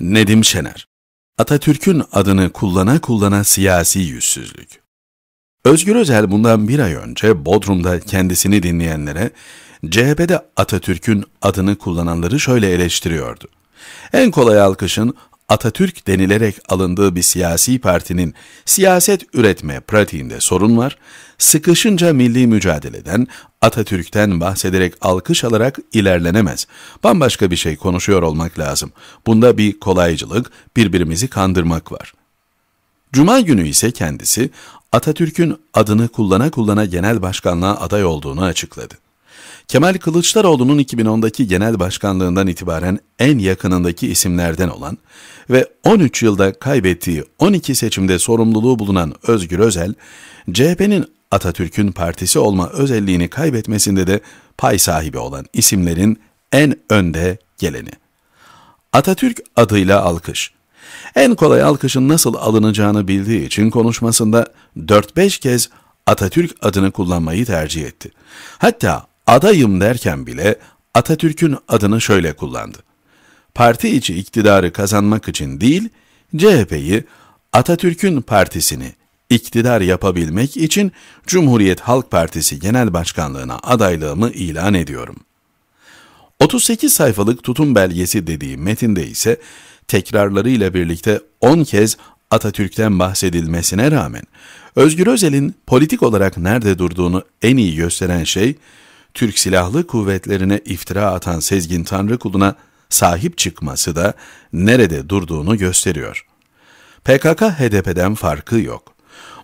Nedim Şener Atatürk'ün adını kullana kullana siyasi yüzsüzlük. Özgür Özel bundan bir ay önce Bodrum'da kendisini dinleyenlere CHP'de Atatürk'ün adını kullananları şöyle eleştiriyordu. En kolay alkışın Atatürk denilerek alındığı bir siyasi partinin siyaset üretme pratiğinde sorun var, sıkışınca milli mücadeleden, Atatürk'ten bahsederek alkış alarak ilerlenemez. Bambaşka bir şey konuşuyor olmak lazım. Bunda bir kolaycılık, birbirimizi kandırmak var. Cuma günü ise kendisi Atatürk'ün adını kullana kullana genel başkanlığa aday olduğunu açıkladı. Kemal Kılıçdaroğlu'nun 2010'daki genel başkanlığından itibaren en yakınındaki isimlerden olan ve 13 yılda kaybettiği 12 seçimde sorumluluğu bulunan Özgür Özel, CHP'nin Atatürk'ün partisi olma özelliğini kaybetmesinde de pay sahibi olan isimlerin en önde geleni. Atatürk adıyla alkış. En kolay alkışın nasıl alınacağını bildiği için konuşmasında 4-5 kez Atatürk adını kullanmayı tercih etti. Hatta adayım derken bile Atatürk'ün adını şöyle kullandı. Parti içi iktidarı kazanmak için değil, CHP'yi Atatürk'ün partisini iktidar yapabilmek için Cumhuriyet Halk Partisi Genel Başkanlığına adaylığımı ilan ediyorum. 38 sayfalık tutum belgesi dediği metinde ise tekrarlarıyla birlikte 10 kez Atatürk'ten bahsedilmesine rağmen Özgür Özel'in politik olarak nerede durduğunu en iyi gösteren şey Türk Silahlı Kuvvetlerine iftira atan Sezgin Tanrıkulu'na sahip çıkması da nerede durduğunu gösteriyor. PKK HDP'den farkı yok.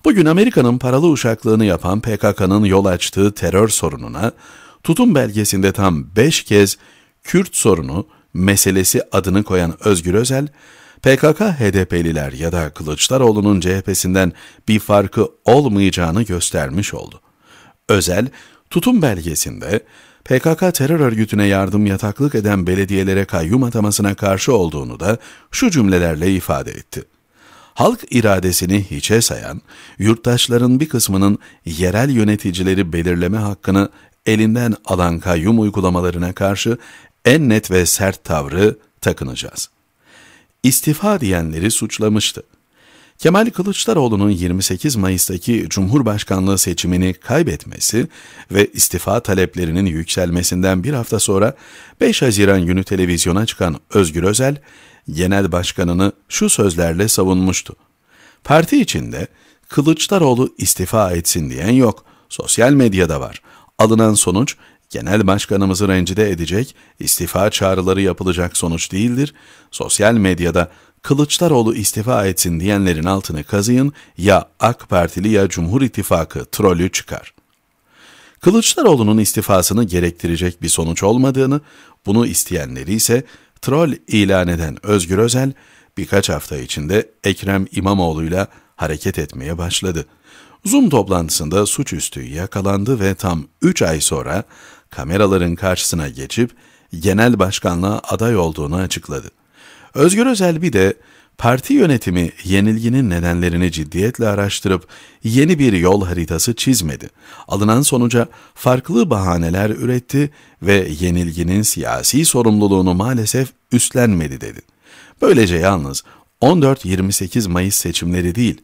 Bugün Amerika'nın paralı uşaklığını yapan PKK'nın yol açtığı terör sorununa tutum belgesinde tam 5 kez Kürt sorunu meselesi adını koyan Özgür Özel, PKK HDP'liler ya da Kılıçdaroğlu'nun CHP'sinden bir farkı olmayacağını göstermiş oldu. Özel, Tutum belgesinde PKK terör örgütüne yardım yataklık eden belediyelere kayyum atamasına karşı olduğunu da şu cümlelerle ifade etti. Halk iradesini hiçe sayan, yurttaşların bir kısmının yerel yöneticileri belirleme hakkını elinden alan kayyum uygulamalarına karşı en net ve sert tavrı takınacağız. İstifa diyenleri suçlamıştı. Kemal Kılıçdaroğlu'nun 28 Mayıs'taki Cumhurbaşkanlığı seçimini kaybetmesi ve istifa taleplerinin yükselmesinden bir hafta sonra 5 Haziran günü televizyona çıkan Özgür Özel, genel başkanını şu sözlerle savunmuştu. Parti içinde Kılıçdaroğlu istifa etsin diyen yok, sosyal medyada var. Alınan sonuç genel başkanımızı rencide edecek, istifa çağrıları yapılacak sonuç değildir. Sosyal medyada Kılıçdaroğlu istifa etsin diyenlerin altını kazıyın ya AK Partili ya Cumhur İttifakı trolü çıkar. Kılıçdaroğlu'nun istifasını gerektirecek bir sonuç olmadığını, bunu isteyenleri ise troll ilan eden Özgür Özel birkaç hafta içinde Ekrem İmamoğlu'yla hareket etmeye başladı. Zoom toplantısında suçüstü yakalandı ve tam 3 ay sonra kameraların karşısına geçip genel başkanlığa aday olduğunu açıkladı. Özgür Özelbi de parti yönetimi yenilginin nedenlerini ciddiyetle araştırıp yeni bir yol haritası çizmedi. Alınan sonuca farklı bahaneler üretti ve yenilginin siyasi sorumluluğunu maalesef üstlenmedi dedi. Böylece yalnız 14-28 Mayıs seçimleri değil,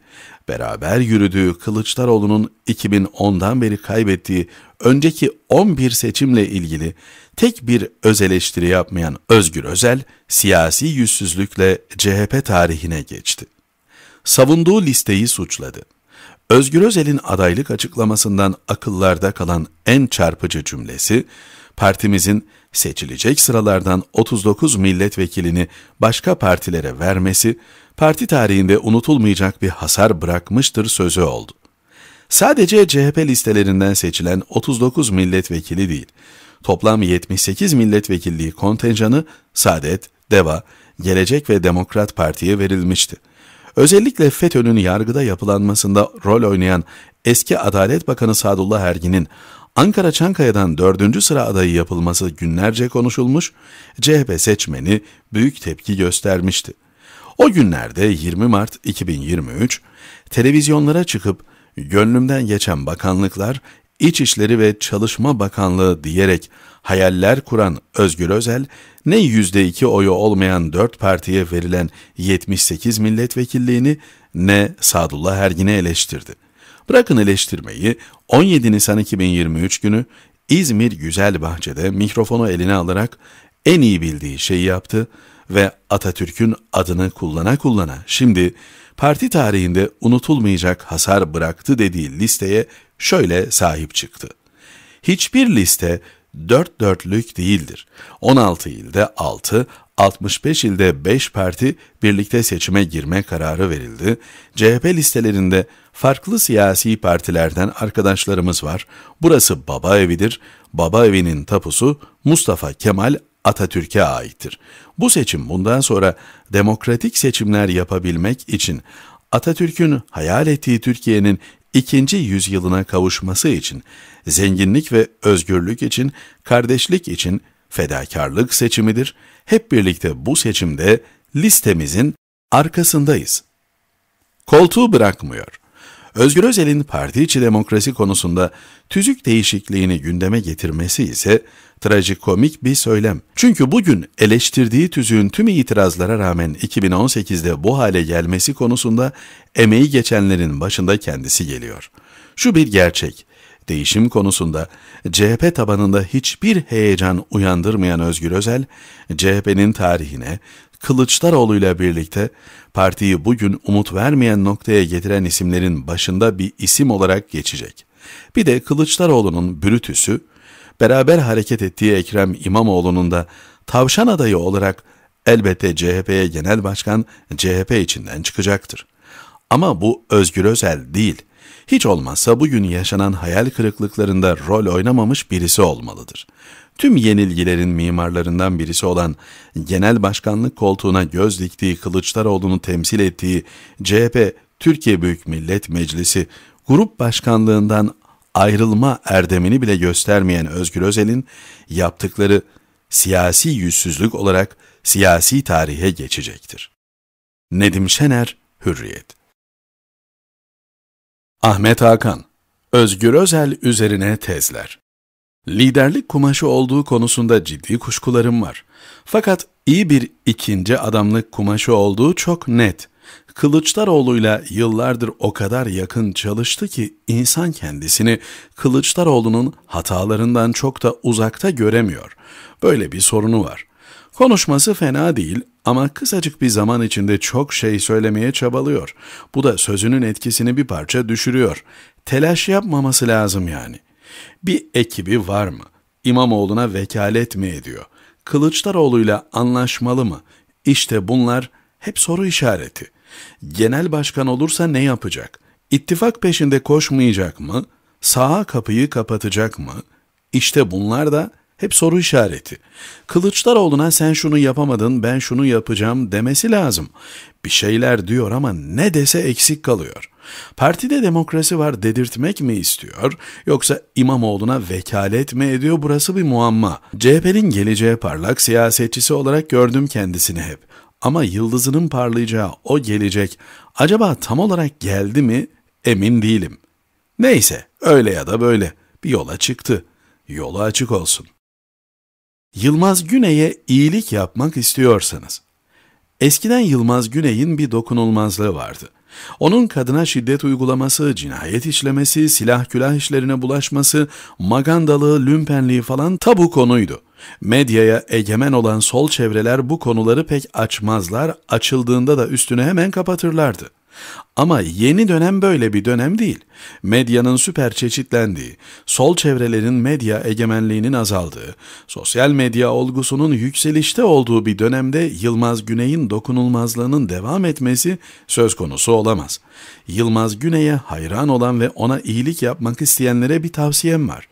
beraber yürüdüğü Kılıçdaroğlu'nun 2010'dan beri kaybettiği önceki 11 seçimle ilgili tek bir öz eleştiri yapmayan Özgür Özel, siyasi yüzsüzlükle CHP tarihine geçti. Savunduğu listeyi suçladı. Özgür Özel'in adaylık açıklamasından akıllarda kalan en çarpıcı cümlesi, partimizin seçilecek sıralardan 39 milletvekilini başka partilere vermesi, parti tarihinde unutulmayacak bir hasar bırakmıştır sözü oldu. Sadece CHP listelerinden seçilen 39 milletvekili değil, toplam 78 milletvekilliği kontenjanı Saadet, DEVA, Gelecek ve Demokrat Parti'ye verilmişti. Özellikle FETÖ'nün yargıda yapılanmasında rol oynayan eski Adalet Bakanı Sadullah Ergin'in Ankara Çankaya'dan dördüncü sıra adayı yapılması günlerce konuşulmuş, CHP seçmeni büyük tepki göstermişti. O günlerde 20 Mart 2023 televizyonlara çıkıp gönlümden geçen bakanlıklar İçişleri ve Çalışma Bakanlığı diyerek hayaller kuran Özgür Özel, ne %2 oyu olmayan 4 partiye verilen 78 milletvekilliğini ne Sadullah Ergin'i eleştirdi. Bırakın eleştirmeyi, 17 Nisan 2023 günü İzmir Güzel Bahçe'de mikrofonu eline alarak en iyi bildiği şeyi yaptı ve Atatürk'ün adını kullana kullana şimdi parti tarihinde unutulmayacak hasar bıraktı dediği listeye şöyle sahip çıktı. Hiçbir liste dört dörtlük değildir. 16 ilde 6, 65 ilde 5 parti birlikte seçime girme kararı verildi. CHP listelerinde farklı siyasi partilerden arkadaşlarımız var. Burası baba evidir. Baba evinin tapusu Mustafa Kemal Atatürk'e aittir. Bu seçim bundan sonra demokratik seçimler yapabilmek için Atatürk'ün hayal ettiği Türkiye'nin ikinci yüzyılına kavuşması için, zenginlik ve özgürlük için, kardeşlik için, fedakarlık seçimidir. Hep birlikte bu seçimde listemizin arkasındayız. Koltuğu bırakmıyor. Özgür Özel'in parti içi demokrasi konusunda tüzük değişikliğini gündeme getirmesi ise trajikomik bir söylem. Çünkü bugün eleştirdiği tüzüğün tüm itirazlara rağmen 2018'de bu hale gelmesi konusunda emeği geçenlerin başında kendisi geliyor. Şu bir gerçek değişim konusunda CHP tabanında hiçbir heyecan uyandırmayan Özgür Özel, CHP'nin tarihine Kılıçdaroğlu ile birlikte partiyi bugün umut vermeyen noktaya getiren isimlerin başında bir isim olarak geçecek. Bir de Kılıçdaroğlu'nun Brütüs'ü, beraber hareket ettiği Ekrem İmamoğlu'nun da tavşan adayı olarak elbette CHP'ye genel başkan CHP içinden çıkacaktır. Ama bu Özgür Özel değil.'' hiç olmazsa bugün yaşanan hayal kırıklıklarında rol oynamamış birisi olmalıdır. Tüm yenilgilerin mimarlarından birisi olan genel başkanlık koltuğuna göz diktiği Kılıçdaroğlu'nu temsil ettiği CHP Türkiye Büyük Millet Meclisi grup başkanlığından ayrılma erdemini bile göstermeyen Özgür Özel'in yaptıkları siyasi yüzsüzlük olarak siyasi tarihe geçecektir. Nedim Şener, Hürriyet Ahmet Hakan, Özgür Özel üzerine tezler. Liderlik kumaşı olduğu konusunda ciddi kuşkularım var. Fakat iyi bir ikinci adamlık kumaşı olduğu çok net. Kılıçdaroğlu'yla yıllardır o kadar yakın çalıştı ki insan kendisini Kılıçdaroğlu'nun hatalarından çok da uzakta göremiyor. Böyle bir sorunu var. Konuşması fena değil ama kısacık bir zaman içinde çok şey söylemeye çabalıyor. Bu da sözünün etkisini bir parça düşürüyor. Telaş yapmaması lazım yani. Bir ekibi var mı? İmamoğlu'na vekalet mi ediyor? Kılıçdaroğlu'yla anlaşmalı mı? İşte bunlar hep soru işareti. Genel başkan olursa ne yapacak? İttifak peşinde koşmayacak mı? Sağa kapıyı kapatacak mı? İşte bunlar da hep soru işareti. Kılıçdaroğlu'na sen şunu yapamadın ben şunu yapacağım demesi lazım. Bir şeyler diyor ama ne dese eksik kalıyor. Partide demokrasi var dedirtmek mi istiyor yoksa İmamoğlu'na vekalet mi ediyor burası bir muamma. CHP'nin geleceğe parlak siyasetçisi olarak gördüm kendisini hep. Ama yıldızının parlayacağı o gelecek acaba tam olarak geldi mi emin değilim. Neyse öyle ya da böyle bir yola çıktı. Yolu açık olsun. Yılmaz Güney'e iyilik yapmak istiyorsanız, eskiden Yılmaz Güney'in bir dokunulmazlığı vardı. Onun kadına şiddet uygulaması, cinayet işlemesi, silah külah işlerine bulaşması, magandalığı, lümpenliği falan tabu konuydu. Medyaya egemen olan sol çevreler bu konuları pek açmazlar, açıldığında da üstünü hemen kapatırlardı. Ama yeni dönem böyle bir dönem değil. Medyanın süper çeşitlendiği, sol çevrelerin medya egemenliğinin azaldığı, sosyal medya olgusunun yükselişte olduğu bir dönemde Yılmaz Güney'in dokunulmazlığının devam etmesi söz konusu olamaz. Yılmaz Güney'e hayran olan ve ona iyilik yapmak isteyenlere bir tavsiyem var.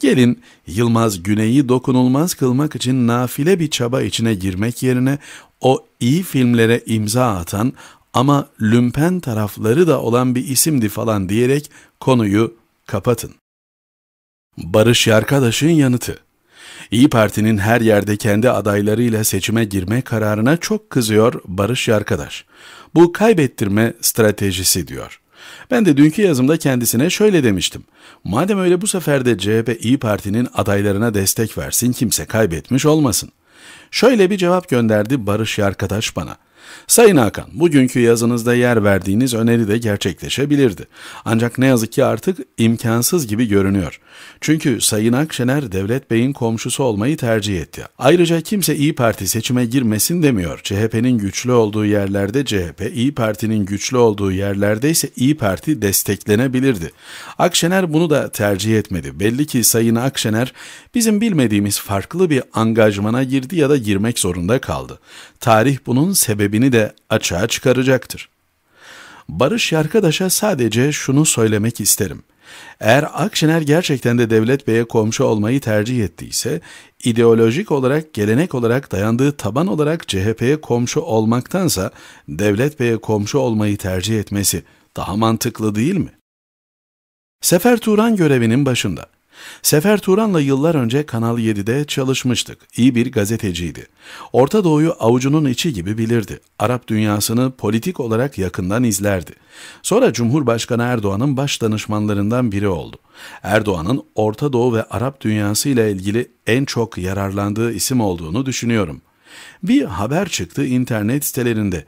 Gelin Yılmaz Güney'i dokunulmaz kılmak için nafile bir çaba içine girmek yerine o iyi filmlere imza atan ama lümpen tarafları da olan bir isimdi falan diyerek konuyu kapatın. Barış Yarkadaş'ın yanıtı İyi Parti'nin her yerde kendi adaylarıyla seçime girme kararına çok kızıyor Barış Yarkadaş. Bu kaybettirme stratejisi diyor. Ben de dünkü yazımda kendisine şöyle demiştim. Madem öyle bu sefer de CHP İyi Parti'nin adaylarına destek versin kimse kaybetmiş olmasın. Şöyle bir cevap gönderdi Barış Yarkadaş bana. Sayın Hakan, bugünkü yazınızda yer verdiğiniz öneri de gerçekleşebilirdi. Ancak ne yazık ki artık imkansız gibi görünüyor. Çünkü Sayın Akşener Devlet Bey'in komşusu olmayı tercih etti. Ayrıca kimse İyi Parti seçime girmesin demiyor. CHP'nin güçlü olduğu yerlerde CHP, İyi Parti'nin güçlü olduğu yerlerde ise İyi Parti desteklenebilirdi. Akşener bunu da tercih etmedi. Belli ki Sayın Akşener bizim bilmediğimiz farklı bir angajmana girdi ya da girmek zorunda kaldı. Tarih bunun sebebi sebebini de açığa çıkaracaktır. Barış arkadaşa sadece şunu söylemek isterim. Eğer Akşener gerçekten de Devlet Bey'e komşu olmayı tercih ettiyse, ideolojik olarak, gelenek olarak, dayandığı taban olarak CHP'ye komşu olmaktansa Devlet Bey'e komşu olmayı tercih etmesi daha mantıklı değil mi? Sefer Turan görevinin başında. Sefer Turan'la yıllar önce Kanal 7'de çalışmıştık. İyi bir gazeteciydi. Orta Doğu'yu avucunun içi gibi bilirdi. Arap dünyasını politik olarak yakından izlerdi. Sonra Cumhurbaşkanı Erdoğan'ın baş danışmanlarından biri oldu. Erdoğan'ın Orta Doğu ve Arap dünyası ile ilgili en çok yararlandığı isim olduğunu düşünüyorum. Bir haber çıktı internet sitelerinde.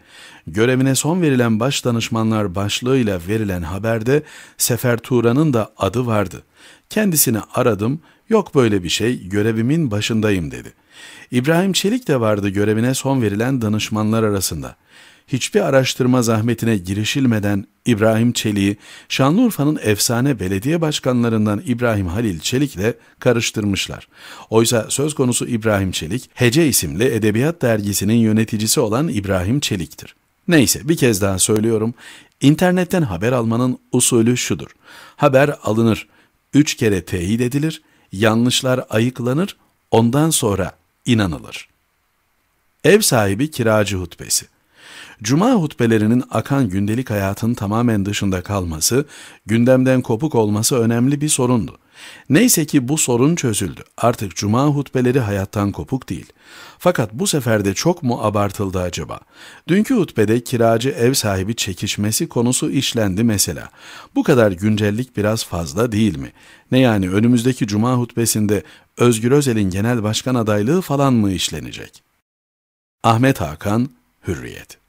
Görevine son verilen baş danışmanlar başlığıyla verilen haberde Sefer Turan'ın da adı vardı.'' Kendisini aradım, yok böyle bir şey, görevimin başındayım dedi. İbrahim Çelik de vardı görevine son verilen danışmanlar arasında. Hiçbir araştırma zahmetine girişilmeden İbrahim Çelik'i Şanlıurfa'nın efsane belediye başkanlarından İbrahim Halil Çelik'le karıştırmışlar. Oysa söz konusu İbrahim Çelik, Hece isimli edebiyat dergisinin yöneticisi olan İbrahim Çelik'tir. Neyse bir kez daha söylüyorum. internetten haber almanın usulü şudur. Haber alınır üç kere teyit edilir, yanlışlar ayıklanır, ondan sonra inanılır. Ev sahibi kiracı hutbesi Cuma hutbelerinin akan gündelik hayatın tamamen dışında kalması, gündemden kopuk olması önemli bir sorundu. Neyse ki bu sorun çözüldü. Artık cuma hutbeleri hayattan kopuk değil. Fakat bu sefer de çok mu abartıldı acaba? Dünkü hutbede kiracı ev sahibi çekişmesi konusu işlendi mesela. Bu kadar güncellik biraz fazla değil mi? Ne yani önümüzdeki cuma hutbesinde Özgür Özel'in genel başkan adaylığı falan mı işlenecek? Ahmet Hakan, Hürriyet